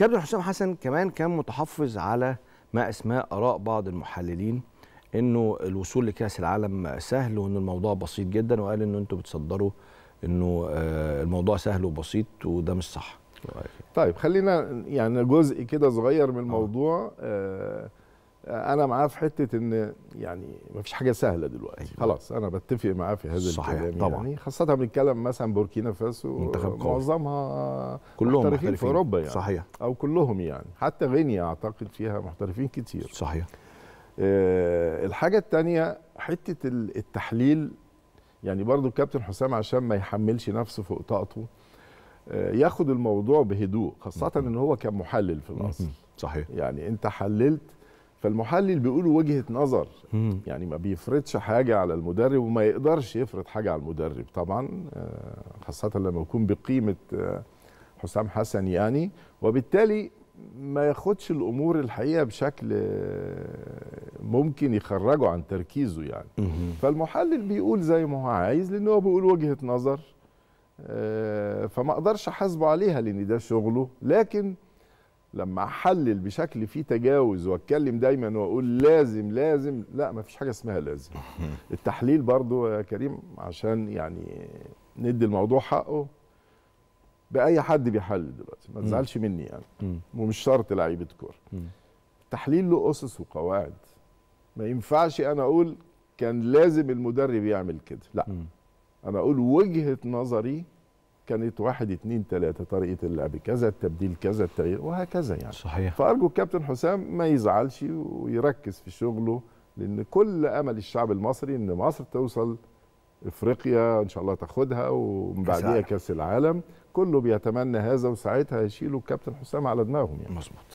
كابتن حسام حسن كمان كان متحفظ على ما اسماء اراء بعض المحللين انه الوصول لكاس العالم سهل وان الموضوع بسيط جدا وقال ان انتوا بتصدروا انه آه، الموضوع سهل وبسيط وده مش صح طيب خلينا يعني جزء كده صغير من الموضوع آه آه، انا معاه في حته ان يعني ما فيش حاجه سهله دلوقتي أيوة. خلاص انا بتفق معاه في هذا صحيح الكلام طبعا. يعني خاصه بنتكلم مثلا بوركينا فاسو معظمها كلهم محترفين, محترفين في اوروبا يعني صحيح او كلهم يعني حتى غينيا اعتقد فيها محترفين كتير صحيح أه الحاجه الثانيه حته التحليل يعني برضو الكابتن حسام عشان ما يحملش نفسه فوق طاقته أه ياخد الموضوع بهدوء خاصه ان هو كان محلل في الاصل صحيح يعني انت حللت فالمحلل بيقول وجهه نظر مم. يعني ما بيفرضش حاجه على المدرب وما يقدرش يفرض حاجه على المدرب طبعا آه، خاصه لما يكون بقيمه آه، حسام حسن يعني وبالتالي ما ياخدش الامور الحقيقه بشكل آه، ممكن يخرجه عن تركيزه يعني مم. فالمحلل بيقول زي ما هو عايز لان هو بيقول وجهه نظر فما اقدرش احاسبه عليها لان ده شغله لكن لما احلل بشكل فيه تجاوز واتكلم دايما واقول لازم لازم لا ما فيش حاجه اسمها لازم التحليل برضو يا كريم عشان يعني ندي الموضوع حقه باي حد بيحلل دلوقتي ما تزعلش مني يعني ومش شرط لعيبه كوره التحليل له اسس وقواعد ما ينفعش انا اقول كان لازم المدرب يعمل كده لا انا اقول وجهه نظري كانت واحد اتنين تلاته طريقه اللعب كذا التبديل كذا التغيير وهكذا يعني صحيح فارجو الكابتن حسام ما يزعلش ويركز في شغله لان كل امل الشعب المصري ان مصر توصل افريقيا ان شاء الله تاخدها ومن بعديها كاس العالم كله بيتمنى هذا وساعتها هيشيلوا الكابتن حسام على دماغهم يعني مظبوط